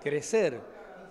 crecer,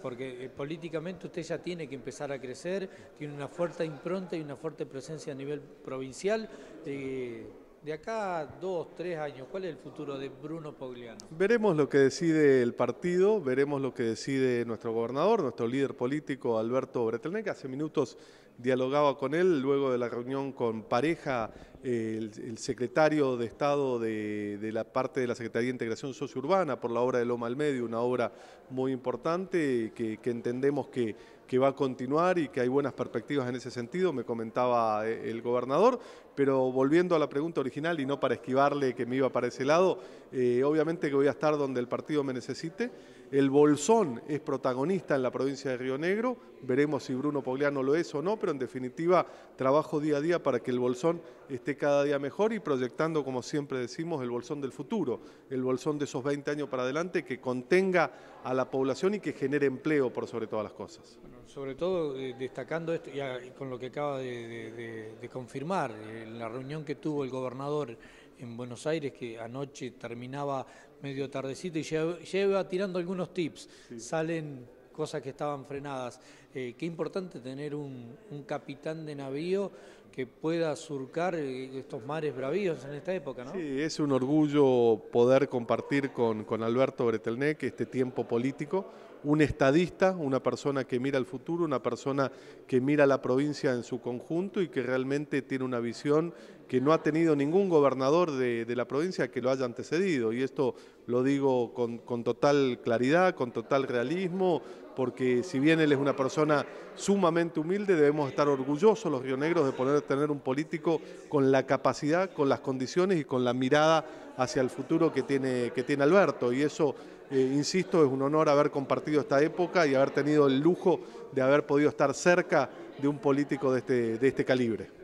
porque eh, políticamente usted ya tiene que empezar a crecer, tiene una fuerte impronta y una fuerte presencia a nivel provincial. de acá a dos, tres años, ¿cuál es el futuro de Bruno Pogliano? Veremos lo que decide el partido, veremos lo que decide nuestro gobernador, nuestro líder político Alberto que Hace minutos dialogaba con él luego de la reunión con pareja el, secretario de Estado de, la parte de la Secretaría de Integración Socio Urbana por la obra de Loma al Medio, una obra muy importante que, entendemos que, va a continuar y que hay buenas perspectivas en ese sentido, me comentaba eh, el gobernador, pero volviendo a la pregunta original y no para esquivarle que me iba para ese lado, eh, obviamente que voy a estar donde el partido me necesite, el Bolsón es protagonista en la provincia de Río Negro, veremos si Bruno Pogliano lo es o no, pero en definitiva trabajo día a día para que el Bolsón esté cada día mejor y proyectando, como siempre decimos, el bolsón del futuro, el bolsón de esos 20 años para adelante que contenga a la población y que genere empleo por sobre todas las cosas. sobre todo eh, destacando esto, y con lo que acaba de, confirmar, eh, la reunión que tuvo el gobernador en Buenos Aires, que anoche terminaba medio tardecito y lleva, tirando algunos tips, salen cosas que estaban frenadas. Eh, qué importante tener un, capitán de navío que pueda surcar eh, estos mares bravíos en esta época, ¿no? Sí, es un orgullo poder compartir con, con Alberto Bretelnec este tiempo político, un estadista, una persona que mira el futuro, una persona que mira la provincia en su conjunto y que realmente tiene una visión que no ha tenido ningún gobernador de, la provincia que lo haya antecedido. Y esto lo digo con, total claridad, con total realismo, porque si bien él es una persona sumamente humilde, debemos estar orgullosos los rionegros de poder tener un político con la capacidad, con las condiciones y con la mirada hacia el futuro que tiene, Alberto. Y eso, eh, insisto, es un honor haber compartido esta época y haber tenido el lujo de haber podido estar cerca de un político de este, este calibre.